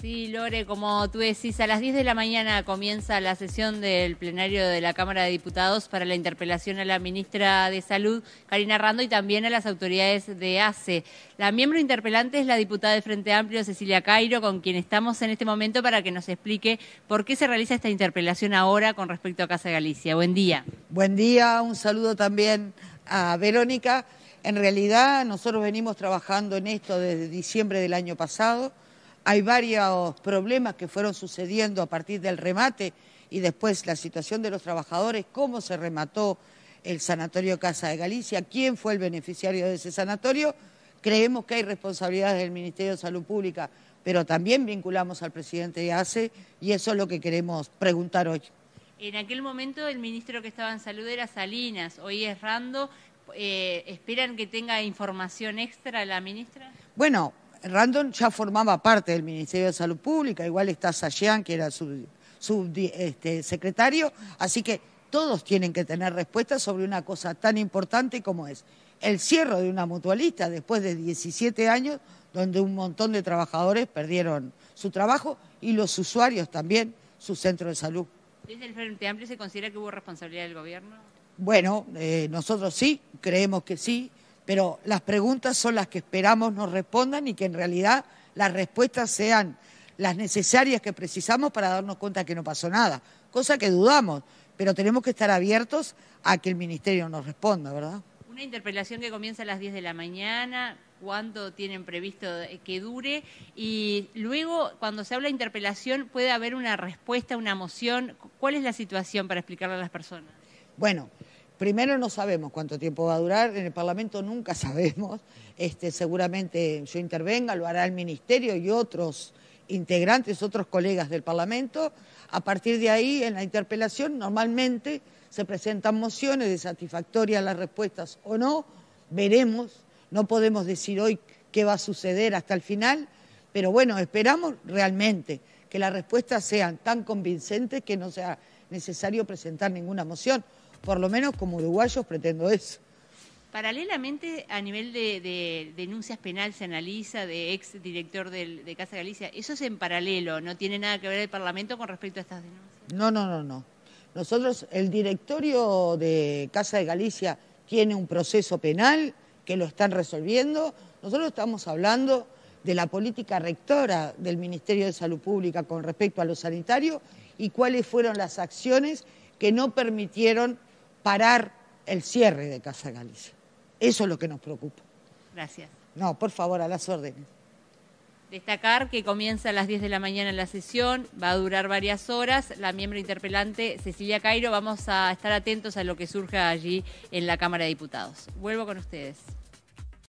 Sí, Lore, como tú decís, a las 10 de la mañana comienza la sesión del plenario de la Cámara de Diputados para la interpelación a la ministra de Salud, Karina Rando, y también a las autoridades de ACE. La miembro interpelante es la diputada de Frente Amplio, Cecilia Cairo, con quien estamos en este momento para que nos explique por qué se realiza esta interpelación ahora con respecto a Casa Galicia. Buen día. Buen día, un saludo también a Verónica. En realidad, nosotros venimos trabajando en esto desde diciembre del año pasado hay varios problemas que fueron sucediendo a partir del remate y después la situación de los trabajadores, cómo se remató el sanatorio Casa de Galicia, quién fue el beneficiario de ese sanatorio. Creemos que hay responsabilidades del Ministerio de Salud Pública, pero también vinculamos al presidente de ACE y eso es lo que queremos preguntar hoy. En aquel momento el ministro que estaba en salud era Salinas, hoy es Rando. Eh, ¿Esperan que tenga información extra la ministra? Bueno, Randon ya formaba parte del Ministerio de Salud Pública, igual está Sayan, que era su, este, secretario, así que todos tienen que tener respuestas sobre una cosa tan importante como es el cierre de una mutualista después de 17 años, donde un montón de trabajadores perdieron su trabajo y los usuarios también, su centro de salud. ¿Desde el Frente Amplio se considera que hubo responsabilidad del gobierno? Bueno, eh, nosotros sí, creemos que sí pero las preguntas son las que esperamos nos respondan y que en realidad las respuestas sean las necesarias que precisamos para darnos cuenta que no pasó nada, cosa que dudamos, pero tenemos que estar abiertos a que el Ministerio nos responda, ¿verdad? Una interpelación que comienza a las 10 de la mañana, cuánto tienen previsto eh, que dure y luego cuando se habla de interpelación puede haber una respuesta, una moción. ¿Cuál es la situación para explicarle a las personas? Bueno, Primero no sabemos cuánto tiempo va a durar, en el Parlamento nunca sabemos. Este, seguramente yo intervenga, lo hará el Ministerio y otros integrantes, otros colegas del Parlamento. A partir de ahí, en la interpelación, normalmente se presentan mociones de satisfactoria las respuestas o no. Veremos, no podemos decir hoy qué va a suceder hasta el final, pero bueno, esperamos realmente que las respuestas sean tan convincentes que no sea necesario presentar ninguna moción. Por lo menos como uruguayos pretendo eso. Paralelamente, a nivel de, denuncias penales se analiza de ex director de Casa Galicia. Eso es en paralelo, no tiene nada que ver el Parlamento con respecto a estas denuncias. No, no, no, no. Nosotros, el directorio de Casa de Galicia tiene un proceso penal que lo están resolviendo. Nosotros estamos hablando de la política rectora del Ministerio de Salud Pública con respecto a lo sanitario y cuáles fueron las acciones que no permitieron parar el cierre de Casa Galicia. Eso es lo que nos preocupa. Gracias. No, por favor, a las órdenes. Destacar que comienza a las 10 de la mañana la sesión, va a durar varias horas. La miembro interpelante Cecilia Cairo, vamos a estar atentos a lo que surja allí en la Cámara de Diputados. Vuelvo con ustedes.